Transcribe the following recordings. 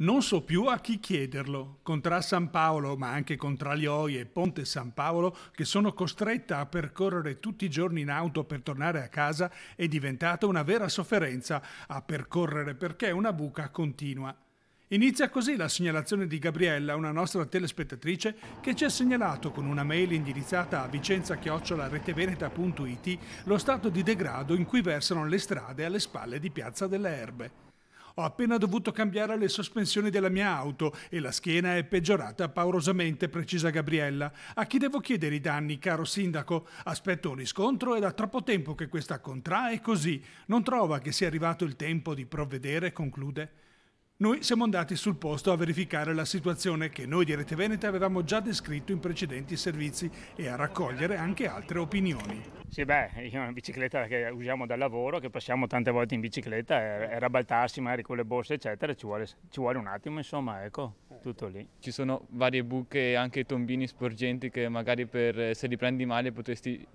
Non so più a chi chiederlo, contra San Paolo, ma anche contra Lioie e Ponte San Paolo, che sono costretta a percorrere tutti i giorni in auto per tornare a casa, è diventata una vera sofferenza a percorrere perché è una buca continua. Inizia così la segnalazione di Gabriella, una nostra telespettatrice, che ci ha segnalato con una mail indirizzata a vicenza-reteveneta.it lo stato di degrado in cui versano le strade alle spalle di Piazza delle Erbe. Ho appena dovuto cambiare le sospensioni della mia auto e la schiena è peggiorata paurosamente, precisa Gabriella. A chi devo chiedere i danni, caro sindaco? Aspetto un riscontro e da troppo tempo che questa contrae così. Non trova che sia arrivato il tempo di provvedere, conclude. Noi siamo andati sul posto a verificare la situazione che noi di Rete Veneta avevamo già descritto in precedenti servizi e a raccogliere anche altre opinioni. Sì, beh, io una bicicletta che usiamo dal lavoro, che passiamo tante volte in bicicletta, e, certo. e rabbaltarsi magari con le borse, eccetera, ci vuole, ci vuole un attimo, insomma, ecco, eh. tutto lì. Ci sono varie buche, e anche tombini sporgenti che magari per, eh, se li prendi male potresti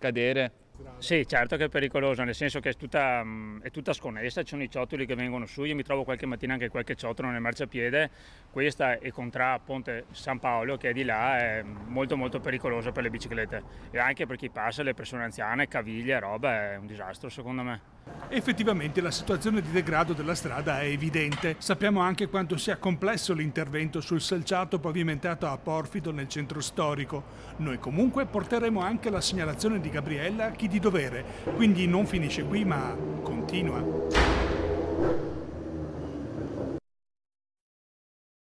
cadere? Sì, certo che è pericoloso, nel senso che è tutta, è tutta sconnessa, ci sono i ciottoli che vengono su, io mi trovo qualche mattina anche qualche ciotolo nel marciapiede, questa è contra Ponte San Paolo che è di là, è molto molto pericolosa per le biciclette e anche per chi passa, le persone anziane, caviglie, roba, è un disastro secondo me. Effettivamente la situazione di degrado della strada è evidente. Sappiamo anche quanto sia complesso l'intervento sul selciato pavimentato a Porfido nel centro storico. Noi comunque porteremo anche la segnalazione di Gabriella a chi di dovere, quindi non finisce qui ma continua.